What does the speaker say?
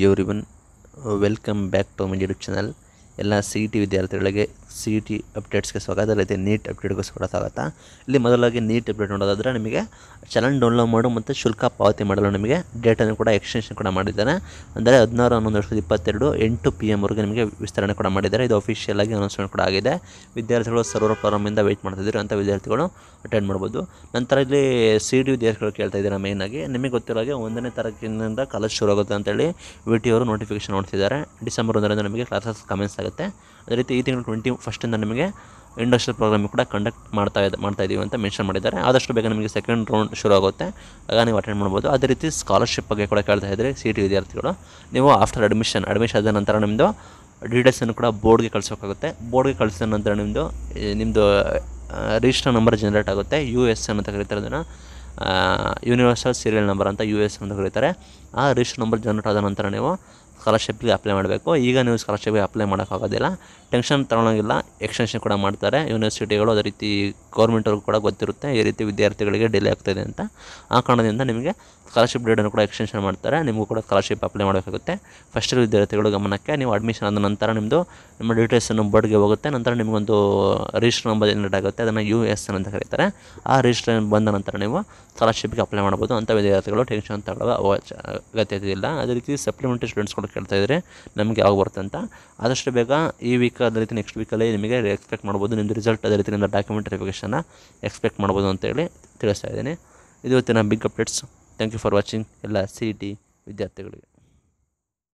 യുവറിവൻ welcome back to my YouTube channel ಎಲ್ಲ C E T ವಿದ್ಯಾರ್ಥಿಗಳಿಗೆ C E T ಅಪ್ಡೇಟ್ಸ್ಗೆ ಸ್ವಾಗತ ಅದೇ ರೀತಿ ನೀಟ್ ಅಪ್ಡೇಟ್ಗೂ ಸ್ವಾಗತ ಇಲ್ಲಿ ಮೊದಲಾಗಿ ನೀಟ್ ಅಪ್ಡೇಟ್ ನೋಡೋದಾದರೆ ನಿಮಗೆ ಚಲನ್ ಡೌನ್ಲೋಡ್ ಮಾಡು ಮತ್ತು ಶುಲ್ಕ ಪಾವತಿ ಮಾಡಲು ನಿಮಗೆ ಡೇಟನ್ನು ಕೂಡ ಎಕ್ಸ್ಟೆನ್ಷನ್ ಕೂಡ ಮಾಡಿದ್ದಾರೆ ಅಂದರೆ ಹದಿನಾರು ಹನ್ನೊಂದು ವರ್ಷದ ಇಪ್ಪತ್ತೆರಡು ಎಂಟು ಪಿ ವರೆಗೆ ನಿಮಗೆ ವಿಸ್ತರಣೆ ಕೂಡ ಮಾಡಿದ್ದಾರೆ ಇದು ಅಫಿಷಿಯಲ್ ಆಗಿ ಅನೌನ್ಸ್ಮೆಂಟ್ ಕೂಡ ಆಗಿದೆ ವಿದ್ಯಾರ್ಥಿಗಳು ಸರ್ವರ್ ಪ್ರಾರಂಭದಿಂದ ವೆಯ್ಟ್ ಮಾಡ್ತಿದ್ರು ಅಂತ ವಿದ್ಯಾರ್ಥಿಗಳು ಅಟೆಂಡ್ ಮಾಡ್ಬೋದು ನಂತರ ಇಲ್ಲಿ ಸಿ ಡಿ e ವಿದ್ಯಾರ್ಥಿಗಳು ಕೇಳ್ತಾ ಇದ್ದಾರೆ ಮೇಯ್ನಾಗಿ ನಿಮಗೆ ಗೊತ್ತಿರೋ ಹಾಗೆ ಒಂದನೇ ತಾರೀಕಿನಿಂದ ಕಾಲೇಜ್ ಶುರು ಆಗುತ್ತೆ ಅಂತೇಳಿ ವಿ ಟಿ ಅವರು ನೋಟಿಫಿಕೇಶನ್ ನೋಡ್ತಿದ್ದಾರೆ ಡಿಸೆಂಬರ್ ಒಂದರಿಂದ ನಿಮಗೆ ಕ್ಲಾಸಸ್ ಕಮೆನ್ಸ್ ಆಗುತ್ತೆ ಆಗುತ್ತೆ ಅದೇ ರೀತಿ ಈ ತಿಂಗಳು ಟ್ವೆಂಟಿ ಫಸ್ಟಿಂದ ನಿಮಗೆ ಇಂಡಸ್ಟ್ರಿಯಲ್ ಪ್ರೋಗ್ರಾಮ್ ಕೂಡ ಕಂಡಕ್ಟ್ ಮಾಡ್ತಾ ಇದೆ ಮಾಡ್ತಾ ಇದ್ದೀವಿ ಅಂತ ಮೆನ್ಷನ್ ಮಾಡಿದ್ದಾರೆ ಆದಷ್ಟು ಬೇಗ ನಿಮಗೆ ಸೆಕೆಂಡ್ ರೌಂಡ್ ಶುರು ಆಗುತ್ತೆ ಆಗ ನೀವು ಅಟೆಂಡ್ ಮಾಡ್ಬೋದು ಅದೇ ರೀತಿ ಸ್ಕಾಲರ್ಶಿಪ್ ಬಗ್ಗೆ ಕೂಡ ಕೇಳ್ತಾ ಇದ್ದರೆ ಸಿ ಟಿ ವಿದ್ಯಾರ್ಥಿಗಳು ನೀವು ಆಫ್ಟರ್ ಅಡ್ಮಿಷನ್ ಅಡ್ಮಿಷನ್ ಆದ ನಂತರ ನಿಮ್ಮದು ಡೀಟೇಲ್ಸನ್ನು ಕೂಡ ಬೋರ್ಡ್ಗೆ ಕಳಿಸೋಕ್ಕಾಗುತ್ತೆ ಬೋರ್ಡ್ಗೆ ಕಳಿಸಿದ ನಂತರ ನಿಮ್ಮದು ನಿಮ್ಮದು ರಿಜಿಸ್ಟರ್ ನಂಬರ್ ಜನರೇಟ್ ಆಗುತ್ತೆ ಯು ಎಸ್ ಎನ್ ಅಂತ ಕರೀತಾರೆ ಅದನ್ನು ಯೂನಿವರ್ಸಲ್ ಸೀರಿಯಲ್ ನಂಬರ್ ಅಂತ ಯು ಎಸ್ ಅಂತ ಕರೀತಾರೆ ಆ ರಿಜಿಸ್ಟರ್ ನಂಬರ್ ಜನರೇಟ್ ಆದ ನಂತರ ನೀವು ಸ್ಕಾಲರ್ಶಿಪ್ಗೆ ಅಪ್ಲೈ ಮಾಡಬೇಕು ಈಗ ನೀವು ಸ್ಕಾಲರ್ಶಿಪ್ಗೆ ಅಪ್ಲೈ ಮಾಡೋಕ್ಕಾಗೋದಿಲ್ಲ ಟೆನ್ಷನ್ ತಗೊಳ್ಳೋಂಗಿಲ್ಲ ಎಕ್ಸ್ಟೆನ್ಷನ್ ಕೂಡ ಮಾಡ್ತಾರೆ ಯೂನಿವರ್ಸಿಟಿಗಳು ಅದೇ ರೀತಿ ಗೌರ್ಮೆಂಟವ್ರಿಗೂ ಕೂಡ ಗೊತ್ತಿರುತ್ತೆ ಈ ರೀತಿ ವಿದ್ಯಾರ್ಥಿಗಳಿಗೆ ಡಿಲೇ ಆಗ್ತಾಯಿದೆ ಅಂತ ಆ ಕಾರಣದಿಂದ ನಿಮಗೆ ಸ್ಕಾಲರ್ಶಿಪ್ ಡೇಟನ್ನು ಕೂಡ ಎಕ್ಸ್ಟೆನ್ಷನ್ ಮಾಡ್ತಾರೆ ನಿಮಗೂ ಕೂಡ ಸ್ಕಾಲರ್ಶಿಪ್ ಅಪ್ಲೈ ಮಾಡಬೇಕಾಗುತ್ತೆ ಫಸ್ಟ್ ವಿದ್ಯಾರ್ಥಿಗಳು ಗಮನಕ್ಕೆ ನೀವು ಅಡ್ಮಿಷನ್ ಆದ ನಂತರ ನಿಮ್ಮದು ನಿಮ್ಮ ಡೀಟೇಲ್ಸನ್ನು ಬೋರ್ಡ್ಗೆ ಹೋಗುತ್ತೆ ನಂತರ ನಿಮಗೊಂದು ರಿಜಿಸ್ಟರ್ ನಂಬರ್ ಜನರೇಟ್ ಆಗುತ್ತೆ ಅದನ್ನು ಯು ಎಸ್ ಎನ್ ಅಂತ ಕರೀತಾರೆ ಆ ರಿಜಿಸ್ಟರ್ ಬಂದ ನಂತರ ನೀವು ಸ್ಕಾಲರ್ಶಿಪ್ಗೆ ಅಪ್ಲೈ ಮಾಡ್ಬೋದು ಅಂತ ವಿದ್ಯಾರ್ಥಿಗಳು ಟೆನ್ಷನ್ ತಗೊಳ್ಳೋ ಅಗತ್ಯ ಇಲ್ಲ ಅದೇ ರೀತಿ ಸಪ್ಲಿಮೆಂಟರಿ ಸ್ಟೂಡೆಂಟ್ಸ್ಗಳು ಕೇಳ್ತಾ ಇದ್ದರೆ ನಮಗೆ ಯಾವಾಗ ಬರುತ್ತೆ ಅಂತ ಆದಷ್ಟು ಬೇಗ ಈ ವೀಕ್ ಅದೇ ರೀತಿ ನೆಕ್ಸ್ಟ್ ವೀಕಲ್ಲಿ ನಿಮಗೆ ಎಕ್ಸ್ಪೆಕ್ಟ್ ಮಾಡ್ಬೋದು ನಿಮ್ಮದು ರಿಸಲ್ಟ್ ಅದೇ ರೀತಿ ನಿಮ್ಮ ಡಾಕ್ಯುಮೆಂಟ್ ವೆರಿಫಿಕೇಷನ್ನ ಎಕ್ಸ್ಪೆಕ್ಟ್ ಮಾಡ್ಬೋದು ಅಂತೇಳಿ ತಿಳಿಸ್ತಾ ಇದ್ದೀನಿ ಇದು ಇವತ್ತಿನ big updates thank you for watching ಎಲ್ಲ ಸಿ ಇ ಟಿ ವಿದ್ಯಾರ್ಥಿಗಳಿಗೆ